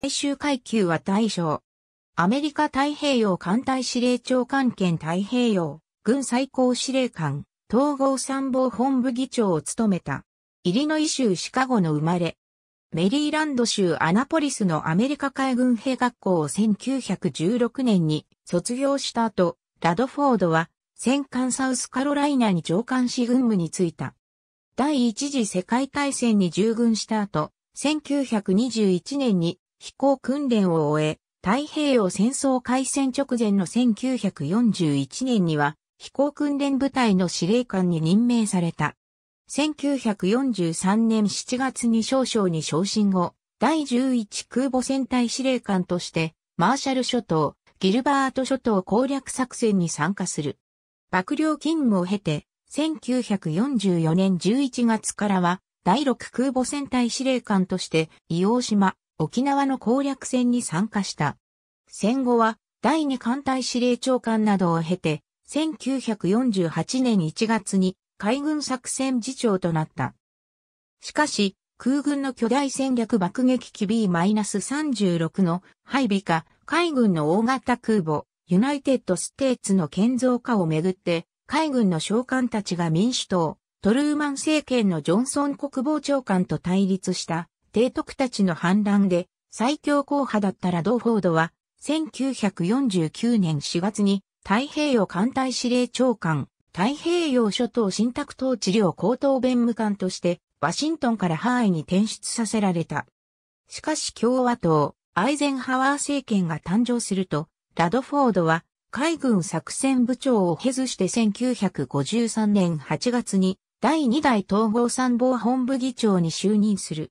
最終階級は大将。アメリカ太平洋艦隊司令長官兼太平洋軍最高司令官統合参謀本部議長を務めた。イリノイ州シカゴの生まれ。メリーランド州アナポリスのアメリカ海軍兵学校を1916年に卒業した後、ラドフォードは戦艦サウスカロライナに上官し軍務に就いた。第一次世界大戦に従軍した後、1921年に飛行訓練を終え、太平洋戦争開戦直前の1941年には飛行訓練部隊の司令官に任命された。1943年7月に少将に昇進後、第11空母戦隊司令官として、マーシャル諸島、ギルバート諸島攻略作戦に参加する。幕僚勤務を経て、1944年11月からは、第6空母戦隊司令官として、伊黄島、沖縄の攻略戦に参加した。戦後は第二艦隊司令長官などを経て、1948年1月に海軍作戦次長となった。しかし、空軍の巨大戦略爆撃機 B-36 の配備下、海軍の大型空母、ユナイテッド・ステーツの建造化をめぐって、海軍の将官たちが民主党、トルーマン政権のジョンソン国防長官と対立した提督たちの反乱で最強候補だったラドフォードは、1949年4月に太平洋艦隊司令長官、太平洋諸島新宅統治領高等弁務官として、ワシントンからハ囲イに転出させられた。しかし共和党、アイゼンハワー政権が誕生すると、ラドフォードは海軍作戦部長を経ずして1953年8月に第2代統合参謀本部議長に就任する。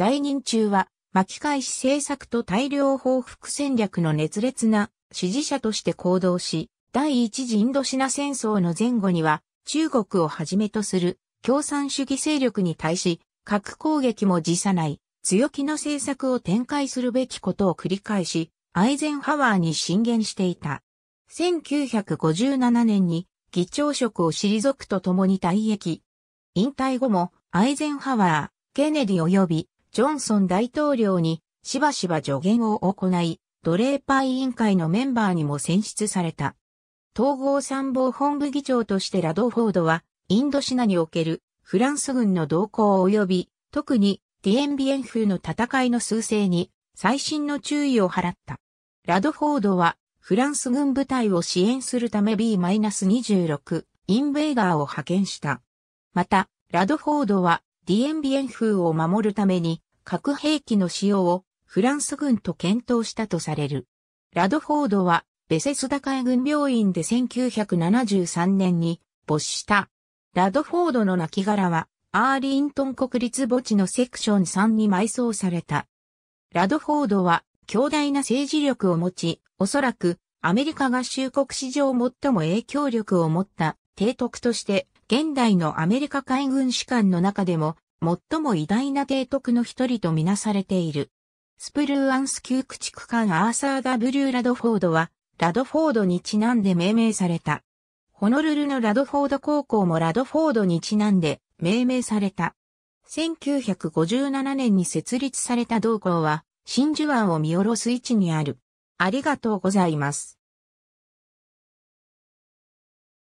在任中は巻き返し政策と大量報復戦略の熱烈な支持者として行動し、第一次インドシナ戦争の前後には中国をはじめとする共産主義勢力に対し、核攻撃も辞さない強気の政策を展開するべきことを繰り返し、アイゼンハワーに進言していた。1957年に議長職を退くとともに退役。引退後もアイゼンハワー、ケネディ及びジョンソン大統領にしばしば助言を行い、奴隷パイ委員会のメンバーにも選出された。統合参謀本部議長としてラドフォードは、インドシナにおけるフランス軍の動向及び、特にディエンビエン風の戦いの数勢に最新の注意を払った。ラドフォードは、フランス軍部隊を支援するため B-26 インベーガーを派遣した。また、ラドフォードはディエンビエン風を守るために核兵器の使用をフランス軍と検討したとされる。ラドフォードはベセスダ海軍病院で1973年に没した。ラドフォードの亡骸はアーリントン国立墓地のセクション3に埋葬された。ラドフォードは強大な政治力を持ち、おそらくアメリカ合衆国史上最も影響力を持った提督として現代のアメリカ海軍士官の中でも、最も偉大な提督の一人とみなされている。スプルーアンス旧駆逐艦アーサー W ラドフォードは、ラドフォードにちなんで命名された。ホノルルのラドフォード高校もラドフォードにちなんで命名された。1957年に設立された同校は、真珠湾を見下ろす位置にある。ありがとうございます。